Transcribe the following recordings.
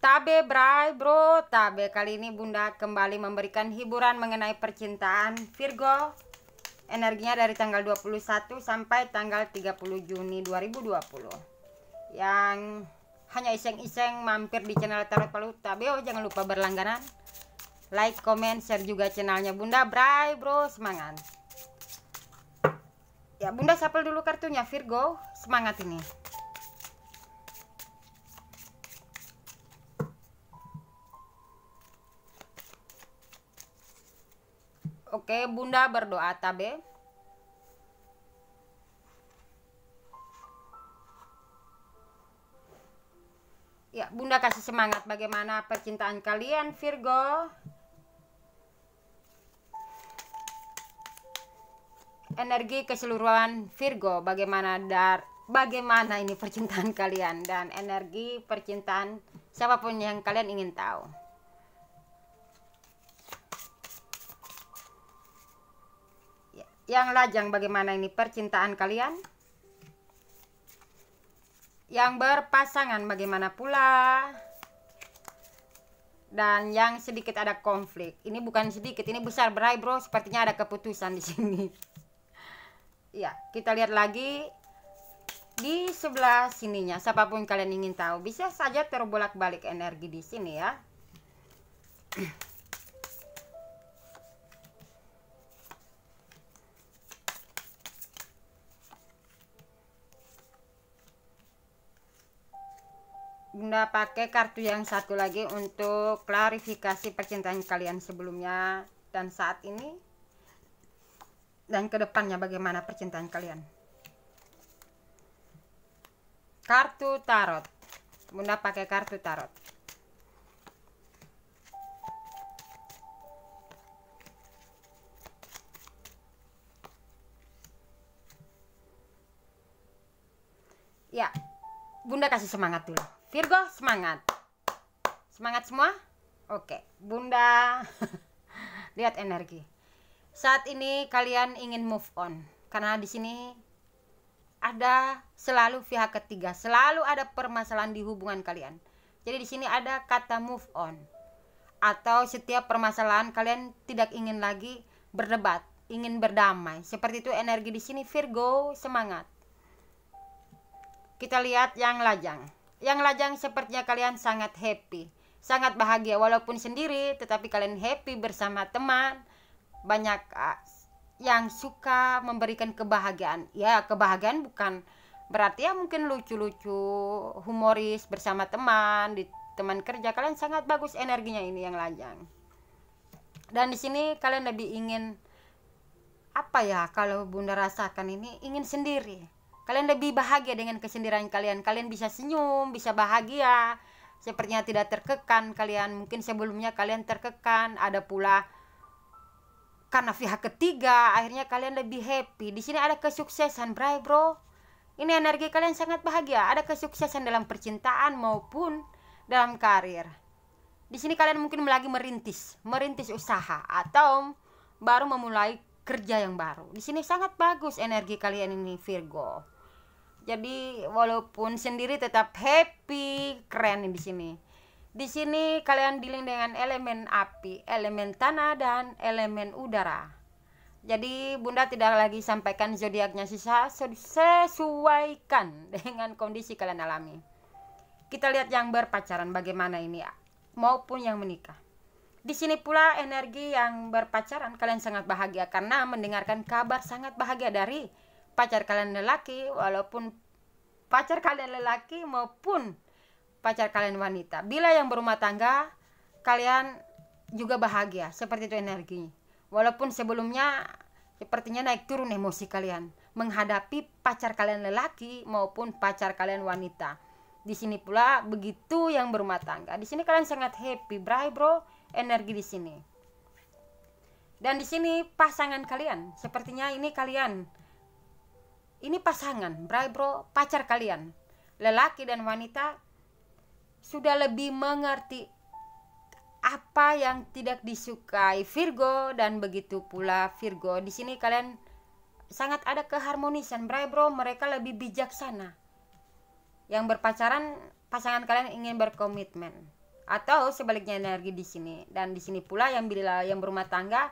Tabe Bray Bro, Tabe kali ini Bunda kembali memberikan hiburan mengenai percintaan Virgo. Energinya dari tanggal 21 sampai tanggal 30 Juni 2020. Yang hanya iseng-iseng mampir di channel Tarot Palu Tabe, oh, jangan lupa berlangganan. Like, comment, share juga channelnya Bunda Bray Bro, semangat. Ya Bunda sapel dulu kartunya Virgo, semangat ini. Oke, Bunda berdoa tabe. Ya, Bunda kasih semangat bagaimana percintaan kalian Virgo. Energi keseluruhan Virgo bagaimana dar bagaimana ini percintaan kalian dan energi percintaan siapapun yang kalian ingin tahu. yang lajang bagaimana ini percintaan kalian yang berpasangan bagaimana pula dan yang sedikit ada konflik ini bukan sedikit ini besar berai bro sepertinya ada keputusan di sini ya kita lihat lagi di sebelah sininya siapapun kalian ingin tahu bisa saja terbolak balik energi di sini ya Bunda pakai kartu yang satu lagi untuk klarifikasi percintaan kalian sebelumnya dan saat ini dan kedepannya bagaimana percintaan kalian kartu tarot Bunda pakai kartu tarot ya Bunda kasih semangat dulu Virgo semangat semangat semua oke bunda lihat energi saat ini kalian ingin move on karena di sini ada selalu pihak ketiga selalu ada permasalahan di hubungan kalian jadi di sini ada kata move on atau setiap permasalahan kalian tidak ingin lagi berdebat ingin berdamai. Seperti itu energi di sini Virgo semangat. Kita lihat yang lajang yang lajang sepertinya kalian sangat happy, sangat bahagia walaupun sendiri, tetapi kalian happy bersama teman. Banyak yang suka memberikan kebahagiaan. Ya, kebahagiaan bukan berarti ya mungkin lucu-lucu, humoris bersama teman, di teman kerja kalian sangat bagus energinya ini yang lajang. Dan di sini kalian lebih ingin apa ya kalau Bunda rasakan ini ingin sendiri Kalian lebih bahagia dengan kesendirian kalian. Kalian bisa senyum, bisa bahagia. Sepertinya tidak terkekan kalian. Mungkin sebelumnya kalian terkekan. Ada pula karena pihak ketiga akhirnya kalian lebih happy. Di sini ada kesuksesan, bray bro. Ini energi kalian sangat bahagia. Ada kesuksesan dalam percintaan maupun dalam karir. Di sini kalian mungkin lagi merintis, merintis usaha atau baru memulai kerja yang baru. Di sini sangat bagus energi kalian ini Virgo. Jadi walaupun sendiri tetap happy, keren di sini. Di sini kalian dealing dengan elemen api, elemen tanah dan elemen udara. Jadi Bunda tidak lagi sampaikan zodiaknya sisa sesuaikan dengan kondisi kalian alami. Kita lihat yang berpacaran bagaimana ini maupun yang menikah. Di sini pula energi yang berpacaran kalian sangat bahagia karena mendengarkan kabar sangat bahagia dari pacar kalian lelaki walaupun pacar kalian lelaki maupun pacar kalian wanita. Bila yang berumah tangga kalian juga bahagia seperti itu energinya. Walaupun sebelumnya sepertinya naik turun emosi kalian menghadapi pacar kalian lelaki maupun pacar kalian wanita. Di sini pula begitu yang berumah tangga. Di sini kalian sangat happy, bray bro energi di sini. Dan di sini pasangan kalian, sepertinya ini kalian. Ini pasangan, bro, bro pacar kalian. Lelaki dan wanita sudah lebih mengerti apa yang tidak disukai Virgo dan begitu pula Virgo. Di sini kalian sangat ada keharmonisan, bro, bro mereka lebih bijaksana. Yang berpacaran pasangan kalian ingin berkomitmen atau sebaliknya energi di sini dan di sini pula yang bila yang berumah tangga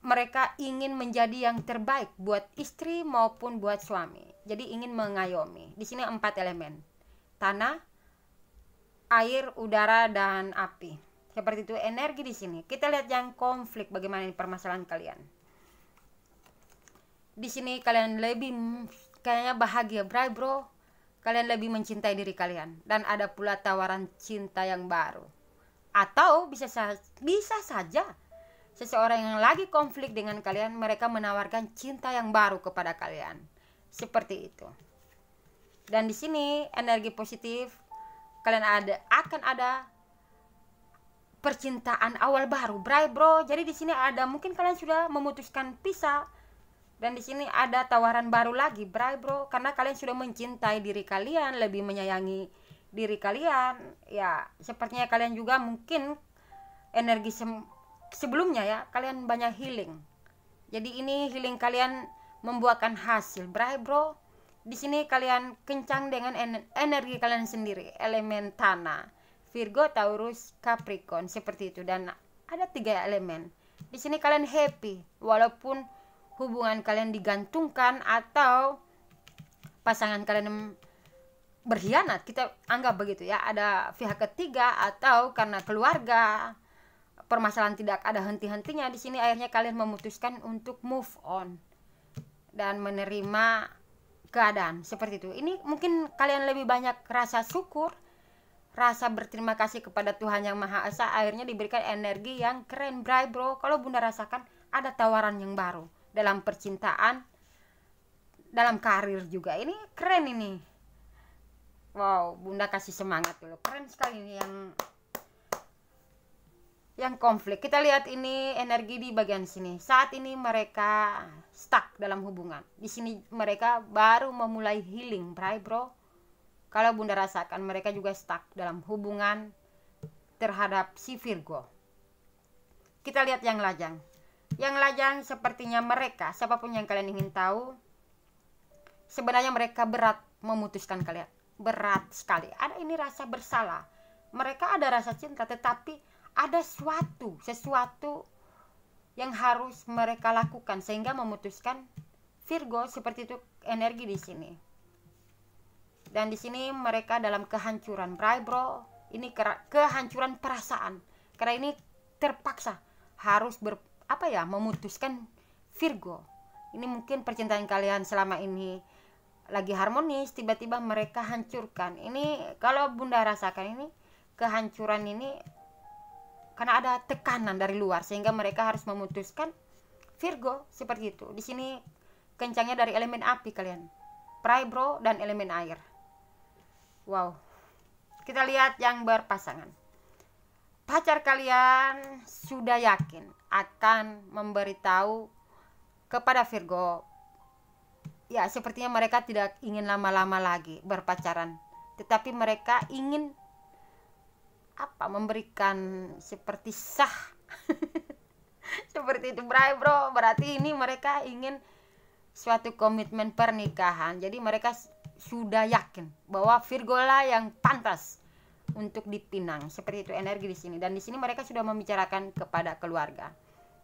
mereka ingin menjadi yang terbaik buat istri maupun buat suami. Jadi ingin mengayomi. Di sini empat elemen. Tanah, air, udara, dan api. Seperti itu energi di sini. Kita lihat yang konflik bagaimana ini permasalahan kalian. Di sini kalian lebih kayaknya bahagia, bro, Kalian lebih mencintai diri kalian dan ada pula tawaran cinta yang baru. Atau bisa sa bisa saja seseorang yang lagi konflik dengan kalian mereka menawarkan cinta yang baru kepada kalian. Seperti itu. Dan di sini energi positif kalian ada akan ada percintaan awal baru, bray bro. Jadi di sini ada mungkin kalian sudah memutuskan pisah dan di sini ada tawaran baru lagi, Bray Bro, karena kalian sudah mencintai diri kalian, lebih menyayangi diri kalian. Ya, sepertinya kalian juga mungkin energi se sebelumnya ya, kalian banyak healing. Jadi ini healing kalian membuahkan hasil, Bray Bro. Di sini kalian kencang dengan energi kalian sendiri, elemen tanah, Virgo, Taurus, Capricorn, seperti itu dan ada tiga elemen. Di sini kalian happy walaupun hubungan kalian digantungkan atau pasangan kalian berkhianat kita anggap begitu ya ada pihak ketiga atau karena keluarga permasalahan tidak ada henti-hentinya di sini akhirnya kalian memutuskan untuk move on dan menerima keadaan seperti itu ini mungkin kalian lebih banyak rasa syukur rasa berterima kasih kepada Tuhan yang Maha Esa akhirnya diberikan energi yang keren bray bro kalau bunda rasakan ada tawaran yang baru dalam percintaan dalam karir juga ini keren ini wow bunda kasih semangat dulu keren sekali ini yang yang konflik kita lihat ini energi di bagian sini saat ini mereka stuck dalam hubungan di sini mereka baru memulai healing bro kalau bunda rasakan mereka juga stuck dalam hubungan terhadap si Virgo kita lihat yang lajang yang lajang sepertinya mereka, siapapun yang kalian ingin tahu, sebenarnya mereka berat memutuskan kalian. Berat sekali. Ada ini rasa bersalah. Mereka ada rasa cinta, tetapi ada suatu, sesuatu yang harus mereka lakukan sehingga memutuskan Virgo seperti itu energi di sini. Dan di sini mereka dalam kehancuran. Bray bro, ini kehancuran perasaan. Karena ini terpaksa harus ber apa ya memutuskan Virgo ini mungkin percintaan kalian selama ini lagi harmonis tiba-tiba mereka hancurkan ini kalau bunda rasakan ini kehancuran ini karena ada tekanan dari luar sehingga mereka harus memutuskan Virgo seperti itu di sini kencangnya dari elemen api kalian prai bro dan elemen air wow kita lihat yang berpasangan pacar kalian sudah yakin akan memberitahu kepada Virgo ya sepertinya mereka tidak ingin lama-lama lagi berpacaran tetapi mereka ingin apa memberikan seperti sah seperti itu bro, bro berarti ini mereka ingin suatu komitmen pernikahan jadi mereka sudah yakin bahwa Virgola yang pantas untuk dipinang seperti itu energi di sini dan di sini mereka sudah membicarakan kepada keluarga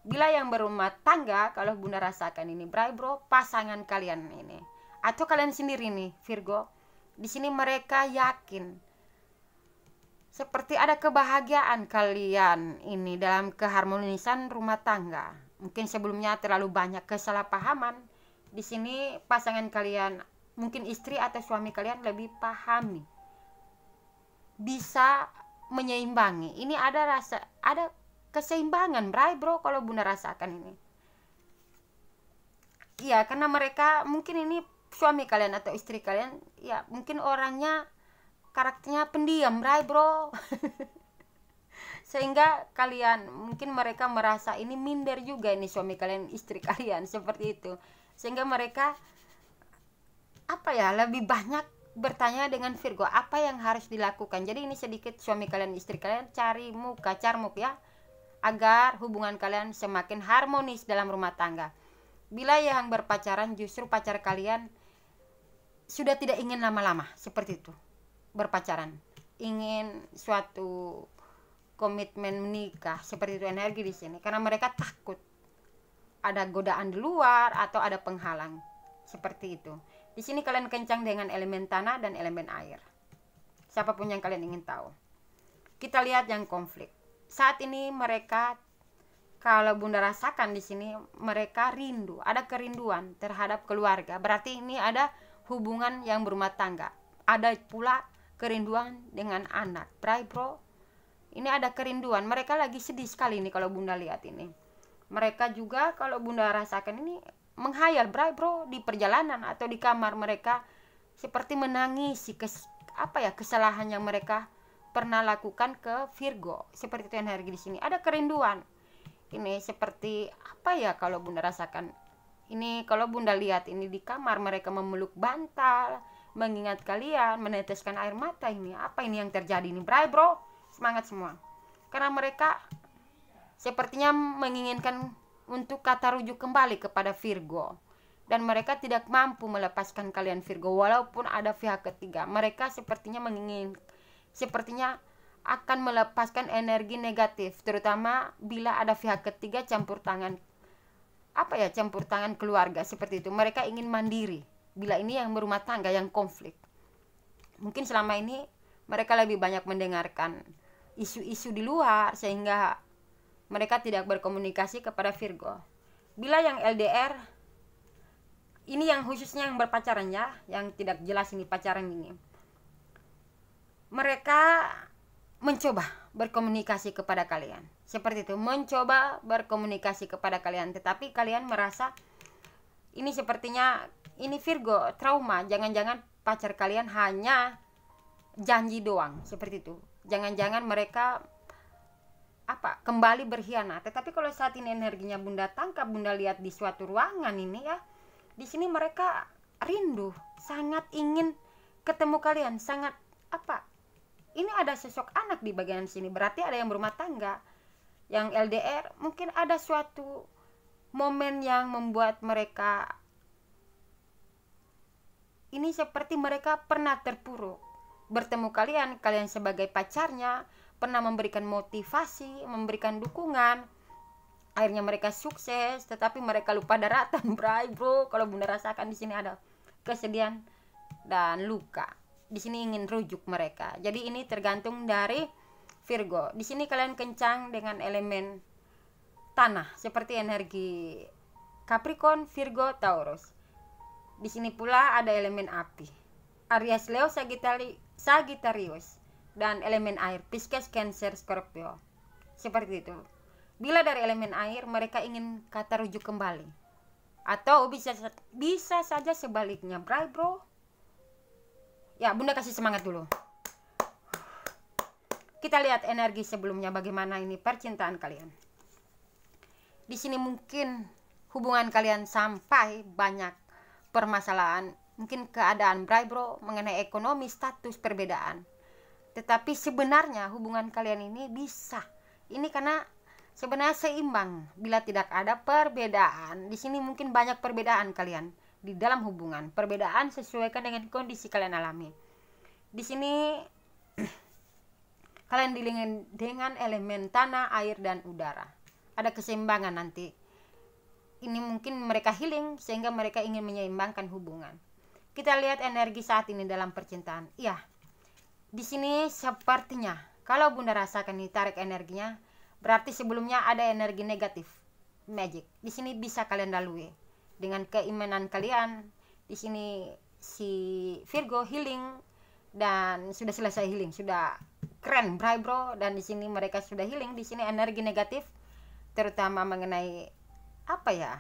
bila yang berumah tangga kalau bunda rasakan ini bray bro pasangan kalian ini atau kalian sendiri nih Virgo di sini mereka yakin seperti ada kebahagiaan kalian ini dalam keharmonisan rumah tangga mungkin sebelumnya terlalu banyak kesalahpahaman di sini pasangan kalian mungkin istri atau suami kalian lebih pahami bisa menyeimbangi. Ini ada rasa ada keseimbangan, Bray, Bro, kalau Bunda rasakan ini. Iya, karena mereka mungkin ini suami kalian atau istri kalian ya mungkin orangnya karakternya pendiam, Bray, Bro. Sehingga kalian mungkin mereka merasa ini minder juga ini suami kalian, istri kalian seperti itu. Sehingga mereka apa ya lebih banyak bertanya dengan Virgo apa yang harus dilakukan jadi ini sedikit suami kalian istri kalian cari muka carmuk ya agar hubungan kalian semakin harmonis dalam rumah tangga bila yang berpacaran justru pacar kalian sudah tidak ingin lama-lama seperti itu berpacaran ingin suatu komitmen menikah seperti itu energi di sini karena mereka takut ada godaan di luar atau ada penghalang seperti itu di sini kalian kencang dengan elemen tanah dan elemen air. Siapapun yang kalian ingin tahu. Kita lihat yang konflik. Saat ini mereka kalau Bunda rasakan di sini mereka rindu, ada kerinduan terhadap keluarga. Berarti ini ada hubungan yang berumah tangga. Ada pula kerinduan dengan anak. Pray bro, ini ada kerinduan. Mereka lagi sedih sekali ini kalau Bunda lihat ini. Mereka juga kalau Bunda rasakan ini menghayal bro, bro di perjalanan atau di kamar mereka seperti menangisi kes, apa ya kesalahan yang mereka pernah lakukan ke Virgo seperti itu yang di sini ada kerinduan ini seperti apa ya kalau bunda rasakan ini kalau bunda lihat ini di kamar mereka memeluk bantal mengingat kalian meneteskan air mata ini apa ini yang terjadi ini bray bro semangat semua karena mereka sepertinya menginginkan untuk kata rujuk kembali kepada Virgo dan mereka tidak mampu melepaskan kalian Virgo walaupun ada pihak ketiga mereka sepertinya mengingin sepertinya akan melepaskan energi negatif terutama bila ada pihak ketiga campur tangan apa ya campur tangan keluarga seperti itu mereka ingin mandiri bila ini yang berumah tangga yang konflik mungkin selama ini mereka lebih banyak mendengarkan isu-isu di luar sehingga mereka tidak berkomunikasi kepada Virgo. Bila yang LDR, ini yang khususnya yang berpacaran ya, yang tidak jelas ini pacaran ini. Mereka mencoba berkomunikasi kepada kalian. Seperti itu, mencoba berkomunikasi kepada kalian, tetapi kalian merasa ini sepertinya ini Virgo trauma, jangan-jangan pacar kalian hanya janji doang, seperti itu. Jangan-jangan mereka apa kembali berkhianat tetapi kalau saat ini energinya bunda tangkap bunda lihat di suatu ruangan ini ya di sini mereka rindu sangat ingin ketemu kalian sangat apa ini ada sosok anak di bagian sini berarti ada yang berumah tangga yang LDR mungkin ada suatu momen yang membuat mereka ini seperti mereka pernah terpuruk bertemu kalian kalian sebagai pacarnya pernah memberikan motivasi, memberikan dukungan. Akhirnya mereka sukses, tetapi mereka lupa daratan, bray, bro. Kalau bunda rasakan di sini ada kesedihan dan luka. Di sini ingin rujuk mereka. Jadi ini tergantung dari Virgo. Di sini kalian kencang dengan elemen tanah seperti energi Capricorn, Virgo, Taurus. Di sini pula ada elemen api. Aries, Leo, Sagittari Sagittarius dan elemen air Pisces Cancer Scorpio seperti itu bila dari elemen air mereka ingin kata rujuk kembali atau bisa bisa saja sebaliknya bray bro ya bunda kasih semangat dulu kita lihat energi sebelumnya bagaimana ini percintaan kalian di sini mungkin hubungan kalian sampai banyak permasalahan mungkin keadaan bray bro mengenai ekonomi status perbedaan tetapi sebenarnya hubungan kalian ini bisa. Ini karena sebenarnya seimbang. Bila tidak ada perbedaan, di sini mungkin banyak perbedaan kalian di dalam hubungan. Perbedaan sesuaikan dengan kondisi kalian alami. Di sini kalian dilingin dengan elemen tanah, air, dan udara. Ada keseimbangan nanti. Ini mungkin mereka healing sehingga mereka ingin menyeimbangkan hubungan. Kita lihat energi saat ini dalam percintaan. Iya, di sini sepertinya kalau Bunda rasakan ini tarik energinya, berarti sebelumnya ada energi negatif. Magic. Di sini bisa kalian lalui dengan keimanan kalian. Di sini si Virgo healing dan sudah selesai healing, sudah keren bray bro dan di sini mereka sudah healing. Di sini energi negatif terutama mengenai apa ya?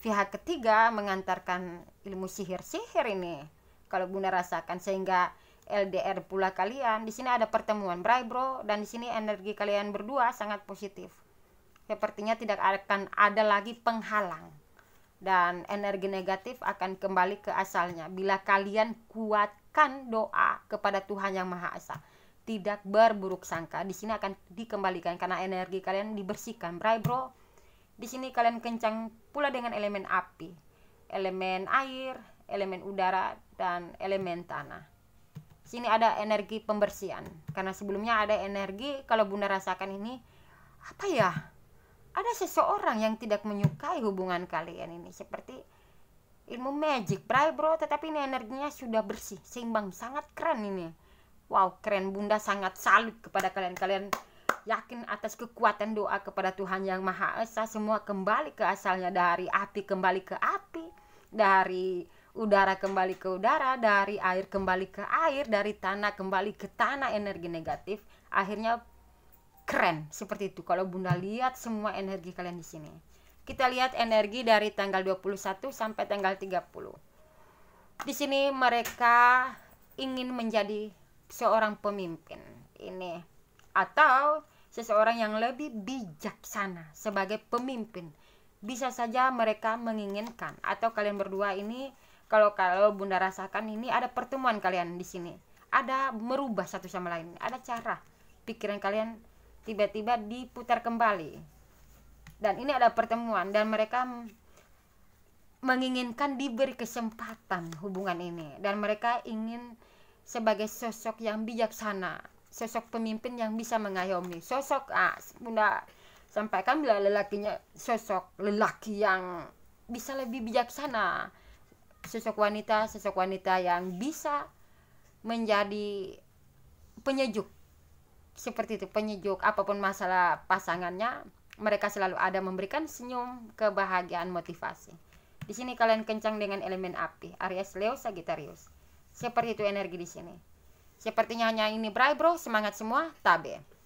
pihak ketiga mengantarkan ilmu sihir-sihir ini kalau Bunda rasakan sehingga LDR pula kalian. Di sini ada pertemuan Bray Bro dan di sini energi kalian berdua sangat positif. Sepertinya tidak akan ada lagi penghalang dan energi negatif akan kembali ke asalnya bila kalian kuatkan doa kepada Tuhan yang Maha Esa tidak berburuk sangka di sini akan dikembalikan karena energi kalian dibersihkan Bray bro di sini kalian kencang pula dengan elemen api elemen air elemen udara dan elemen tanah sini ada energi pembersihan karena sebelumnya ada energi kalau bunda rasakan ini apa ya ada seseorang yang tidak menyukai hubungan kalian ini seperti ilmu magic bray bro tetapi ini energinya sudah bersih seimbang sangat keren ini wow keren bunda sangat salut kepada kalian kalian yakin atas kekuatan doa kepada Tuhan yang Maha Esa semua kembali ke asalnya dari api kembali ke api dari udara kembali ke udara, dari air kembali ke air, dari tanah kembali ke tanah energi negatif. Akhirnya keren seperti itu. Kalau Bunda lihat semua energi kalian di sini. Kita lihat energi dari tanggal 21 sampai tanggal 30. Di sini mereka ingin menjadi seorang pemimpin ini atau seseorang yang lebih bijaksana sebagai pemimpin. Bisa saja mereka menginginkan atau kalian berdua ini kalau kalau bunda rasakan ini ada pertemuan kalian di sini ada merubah satu sama lain ada cara pikiran kalian tiba-tiba diputar kembali dan ini ada pertemuan dan mereka menginginkan diberi kesempatan hubungan ini dan mereka ingin sebagai sosok yang bijaksana sosok pemimpin yang bisa mengayomi sosok ah, bunda sampaikan bila lelakinya sosok lelaki yang bisa lebih bijaksana sosok wanita sosok wanita yang bisa menjadi penyejuk seperti itu penyejuk apapun masalah pasangannya mereka selalu ada memberikan senyum kebahagiaan motivasi di sini kalian kencang dengan elemen api Aries Leo Sagittarius seperti itu energi di sini sepertinya hanya ini Bray bro semangat semua tabe